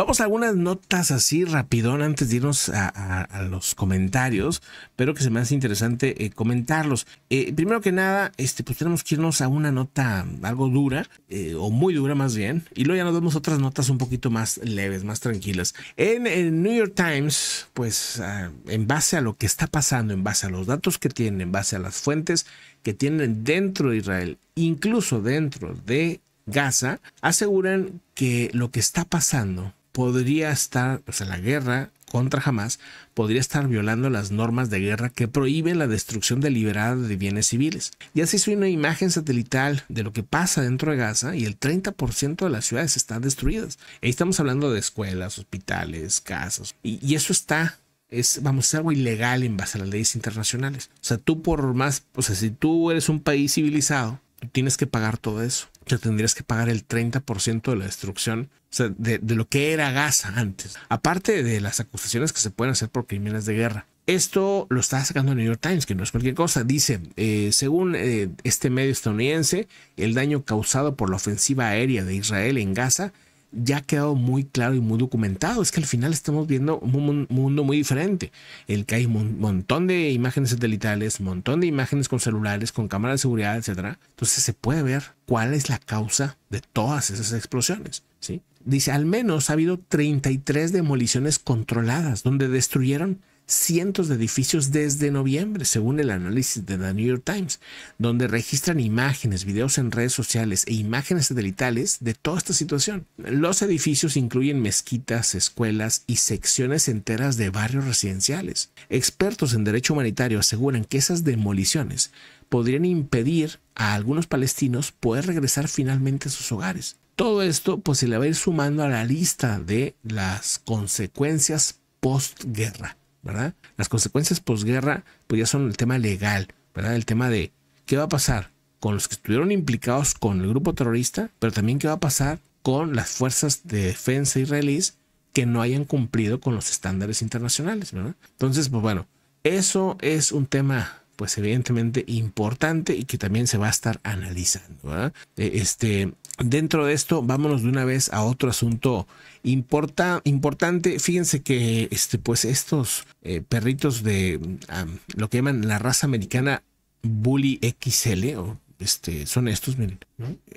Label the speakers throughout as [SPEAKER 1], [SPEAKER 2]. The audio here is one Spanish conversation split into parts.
[SPEAKER 1] Vamos a algunas notas así rapidón antes de irnos a, los comentarios, pero que se me hace interesante eh, comentarlos. Eh, primero que nada, este, pues tenemos que irnos a una nota algo dura, eh, o muy dura más bien, y luego ya nos vemos otras notas un poquito más leves, más tranquilas. En el New York Times, pues ah, en base a lo que está pasando, en base a los datos que tienen, en base a las fuentes que tienen dentro de Israel, incluso dentro de Gaza, aseguran que lo que está pasando podría estar, o sea, la guerra contra Hamas podría estar violando las normas de guerra que prohíben la destrucción deliberada de bienes civiles. Ya se hizo una imagen satelital de lo que pasa dentro de Gaza y el 30% de las ciudades están destruidas. Ahí estamos hablando de escuelas, hospitales, casas. Y, eso está es, vamos, es algo ilegal en base a las leyes internacionales. O sea, tú por más, o sea, si tú eres un país civilizado, tienes que pagar todo eso tendrías que pagar el 30% de la destrucción de, lo que era Gaza antes. Aparte de las acusaciones que se pueden hacer por crímenes de guerra. Esto lo está sacando el New York Times, que no es cualquier cosa. Dice, eh, según eh, este medio estadounidense, el daño causado por la ofensiva aérea de Israel en Gaza ya ha quedado muy claro y muy documentado. Es que al final estamos viendo un mundo muy diferente. El que hay un montón de imágenes satelitales, un montón de imágenes con celulares, con cámaras de seguridad, etcétera, Entonces se puede ver cuál es la causa de todas esas explosiones. ¿sí? Dice, al menos ha habido 33 demoliciones controladas donde destruyeron cientos de edificios desde noviembre, según el análisis de The New York Times, donde registran imágenes, videos en redes sociales e imágenes satelitales de toda esta situación. Los edificios incluyen mezquitas, escuelas y secciones enteras de barrios residenciales. Expertos en derecho humanitario aseguran que esas demoliciones podrían impedir a algunos palestinos poder regresar finalmente a sus hogares. Todo esto pues se le va a ir sumando a la lista de las consecuencias postguerra. ¿verdad? Las consecuencias posguerra, pues ya son el tema legal, ¿verdad? El tema de qué va a pasar con los que estuvieron implicados con el grupo terrorista, pero también qué va a pasar con las fuerzas de defensa israelíes que no hayan cumplido con los estándares internacionales, ¿verdad? Entonces, pues bueno, eso es un tema, pues evidentemente importante y que también se va a estar analizando, ¿verdad? E, este, dentro de esto, vámonos de una vez a otro asunto importa, importante. Fíjense que este, pues estos eh, perritos de lo que llaman la raza americana Bully XL, este, son estos, miren.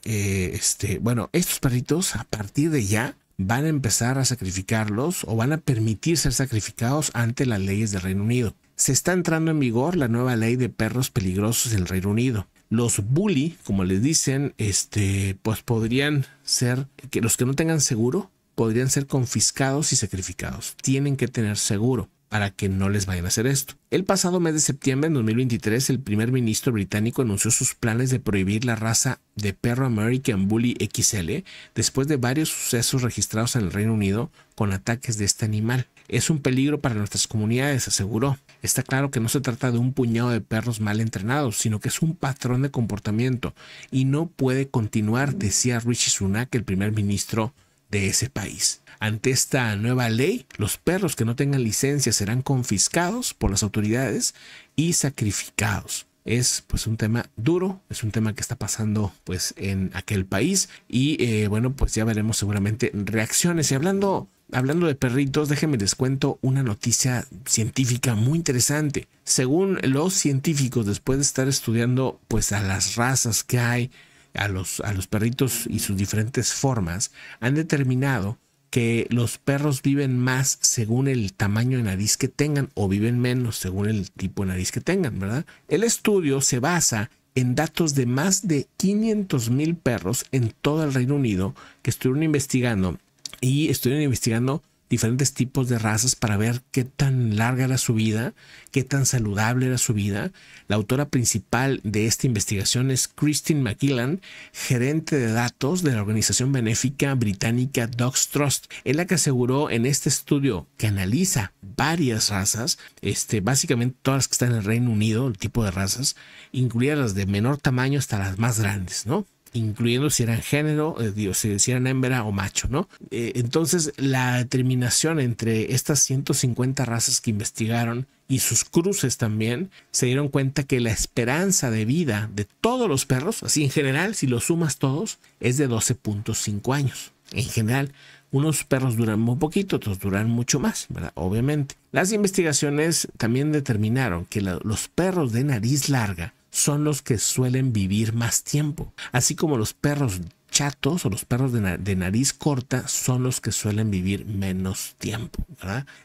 [SPEAKER 1] Eh, este, bueno, estos perritos a partir de ya van a empezar a sacrificarlos o van a permitir ser sacrificados ante las leyes del Reino Unido. Se está entrando en vigor la nueva ley de perros peligrosos en el Reino Unido los bully, como les dicen, este, pues podrían ser, que los que no tengan seguro, podrían ser confiscados y sacrificados. Tienen que tener seguro para que no les vayan a hacer esto. El pasado mes de septiembre de 2023, el primer ministro británico anunció sus planes de prohibir la raza de perro American Bully XL después de varios sucesos registrados en el Reino Unido con ataques de este animal es un peligro para nuestras comunidades, aseguró. Está claro que no se trata de un puñado de perros mal entrenados, sino que es un patrón de comportamiento y no puede continuar, decía Richie Sunak, el primer ministro de ese país. Ante esta nueva ley, los perros que no tengan licencia serán confiscados por las autoridades y sacrificados es pues un tema duro, es un tema que está pasando pues en aquel país y eh, bueno pues ya veremos seguramente reacciones y hablando Hablando de perritos, déjenme les cuento una noticia científica muy interesante. Según los científicos, después de estar estudiando pues a las razas que hay, a los, a los perritos y sus diferentes formas, han determinado que los perros viven más según el tamaño de nariz que tengan o viven menos según el tipo de nariz que tengan, ¿verdad? El estudio se basa en datos de más de 500 mil perros en todo el Reino Unido que estuvieron investigando y estuvieron investigando diferentes tipos de razas para ver qué tan larga era su vida, qué tan saludable era su vida. La autora principal de esta investigación es Christine McKillan, gerente de datos de la organización benéfica británica Dogs Trust. en la que aseguró en este estudio que analiza varias razas, este, básicamente todas las que están en el Reino Unido, el tipo de razas, incluidas las de menor tamaño hasta las más grandes, ¿no? incluyendo si eran género, eh, si, eran hembra o macho, ¿no? Eh, entonces, la determinación entre estas 150 razas que investigaron y sus cruces también, se dieron cuenta que la esperanza de vida de todos los perros, así en general, si los sumas todos, es de 12.5 años. En general, unos perros duran muy poquito, otros duran mucho más, ¿verdad? Obviamente. Las investigaciones también determinaron que los perros de nariz larga son los que suelen vivir más tiempo, así como los perros chatos o los perros de, nariz corta son los que suelen vivir menos tiempo.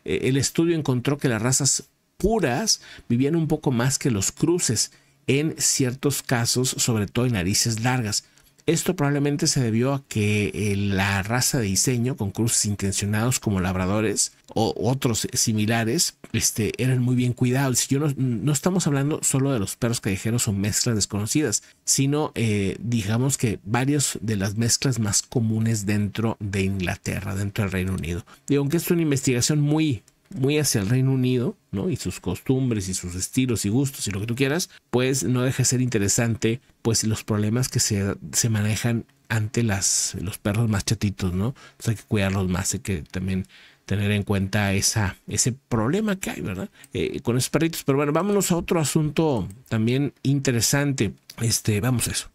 [SPEAKER 1] E-, el estudio encontró que las razas puras vivían un poco más que los cruces en ciertos casos, sobre todo en narices largas, esto probablemente se debió a que eh, la raza de diseño con cruces intencionados como labradores o otros similares este, eran muy bien cuidados. Yo no, no estamos hablando solo de los perros callejeros o mezclas desconocidas, sino eh, digamos que varias de las mezclas más comunes dentro de Inglaterra, dentro del Reino Unido. Y aunque es una investigación muy muy hacia el Reino Unido, ¿no? Y sus costumbres y sus estilos y gustos y lo que tú quieras, pues no deja de ser interesante, pues los problemas que se, manejan ante las, los perros más chatitos, ¿no? Entonces hay que cuidarlos más, hay que también tener en cuenta esa, ese problema que hay, ¿verdad? Eh, con esos perritos. Pero bueno, vámonos a otro asunto también interesante. Este, vamos a eso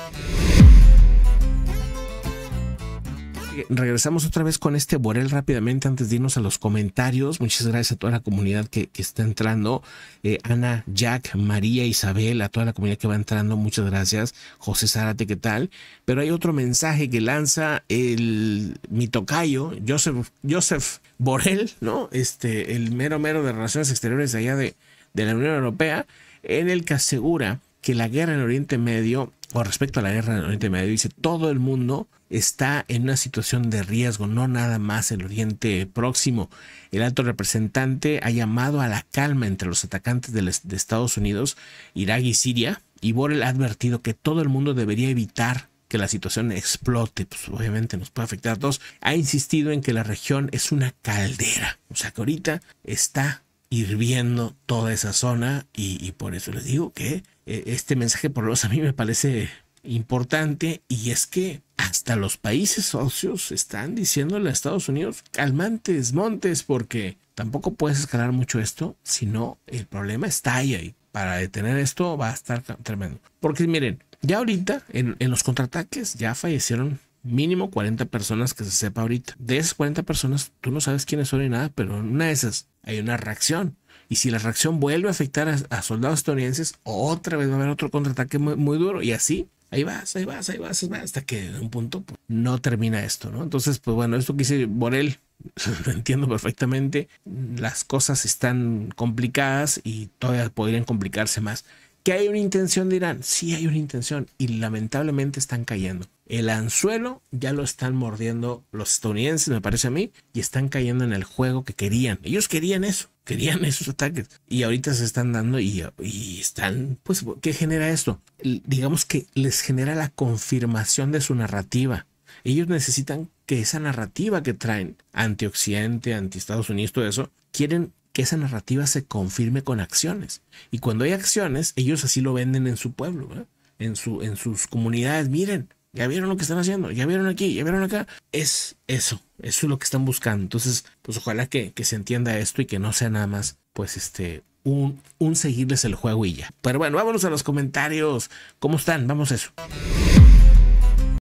[SPEAKER 1] regresamos otra vez con este Borel rápidamente antes de irnos a los comentarios. Muchas gracias a toda la comunidad que, está entrando. Eh, Ana, Jack, María, Isabel, a toda la comunidad que va entrando, muchas gracias. José Zárate, ¿qué tal? Pero hay otro mensaje que lanza el mitocayo Joseph, Joseph Borel, ¿no? Este, el mero mero de Relaciones Exteriores allá de, de la Unión Europea, en el que asegura que la guerra en Oriente Medio con respecto a la guerra en Oriente Medio, dice, todo el mundo está en una situación de riesgo, no nada más el Oriente Próximo. El alto representante ha llamado a la calma entre los atacantes de, Estados Unidos, Irak y Siria, y Borrell ha advertido que todo el mundo debería evitar que la situación explote, pues obviamente nos puede afectar a todos. Ha insistido en que la región es una caldera, o sea que ahorita está hirviendo toda esa zona y, por eso les digo que eh, este mensaje por los a mí me parece importante y es que hasta los países socios están diciéndole a Estados Unidos calmantes, montes, porque tampoco puedes escalar mucho esto, sino el problema está ahí. Para detener esto va a estar tremendo. Porque miren, ya ahorita en los contraataques ya fallecieron mínimo 40 personas que se sepa ahorita. De esas 40 personas, tú no sabes quiénes son ni nada, pero en una de esas hay una reacción. Y si la reacción vuelve a afectar a, soldados estadounidenses, otra vez va a haber otro contraataque muy, muy, duro. Y así, ahí vas, ahí vas, ahí vas, hasta que en un punto pues, no termina esto, ¿no? Entonces, pues bueno, esto que dice Borel, lo entiendo perfectamente. Las cosas están complicadas y todavía podrían complicarse más. ¿Que hay una intención de Irán? Sí hay una intención y lamentablemente están cayendo. El anzuelo ya lo están mordiendo los estadounidenses, me parece a mí, y están cayendo en el juego que querían. Ellos querían eso, querían esos ataques. Y ahorita se están dando y, están, pues, ¿qué genera esto? Digamos que les genera la confirmación de su narrativa. Ellos necesitan que esa narrativa que traen anti-Occidente, anti-Estados Unidos, todo eso, quieren que esa narrativa se confirme con acciones. Y cuando hay acciones, ellos así lo venden en su pueblo, en, su, en sus comunidades. Miren, ya vieron lo que están haciendo, ya vieron aquí, ya vieron acá. Es eso, eso es lo que están buscando. Entonces, pues ojalá que, se entienda esto y que no sea nada más, pues este, un, un seguirles el juego y ya. Pero bueno, vámonos a los comentarios. ¿Cómo están? Vamos a eso.